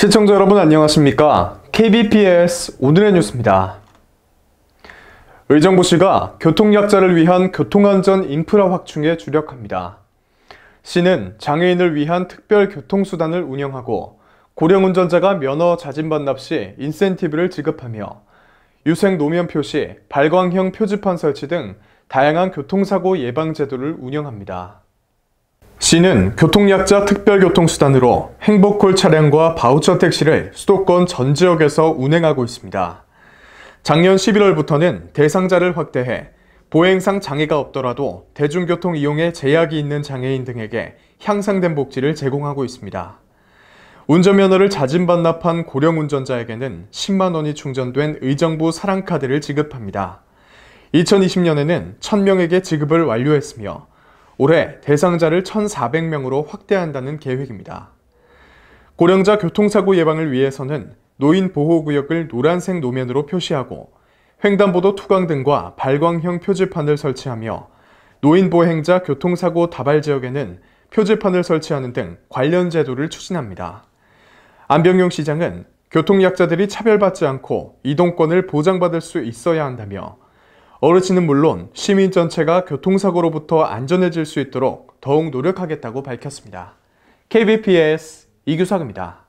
시청자 여러분 안녕하십니까? KBPS 오늘의 뉴스입니다. 의정부시가 교통약자를 위한 교통안전 인프라 확충에 주력합니다. 시는 장애인을 위한 특별 교통수단을 운영하고 고령 운전자가 면허 자진 반납 시 인센티브를 지급하며 유생 노면 표시, 발광형 표지판 설치 등 다양한 교통사고 예방 제도를 운영합니다. C는 교통약자 특별교통수단으로 행복콜 차량과 바우처 택시를 수도권 전 지역에서 운행하고 있습니다. 작년 11월부터는 대상자를 확대해 보행상 장애가 없더라도 대중교통 이용에 제약이 있는 장애인 등에게 향상된 복지를 제공하고 있습니다. 운전면허를 자진 반납한 고령 운전자에게는 10만 원이 충전된 의정부 사랑카드를 지급합니다. 2020년에는 1000명에게 지급을 완료했으며 올해 대상자를 1,400명으로 확대한다는 계획입니다. 고령자 교통사고 예방을 위해서는 노인 보호구역을 노란색 노면으로 표시하고 횡단보도 투광 등과 발광형 표지판을 설치하며 노인보행자 교통사고 다발 지역에는 표지판을 설치하는 등 관련 제도를 추진합니다. 안병용 시장은 교통약자들이 차별받지 않고 이동권을 보장받을 수 있어야 한다며 어르신은 물론 시민 전체가 교통사고로부터 안전해질 수 있도록 더욱 노력하겠다고 밝혔습니다. KBPS 이규석입니다.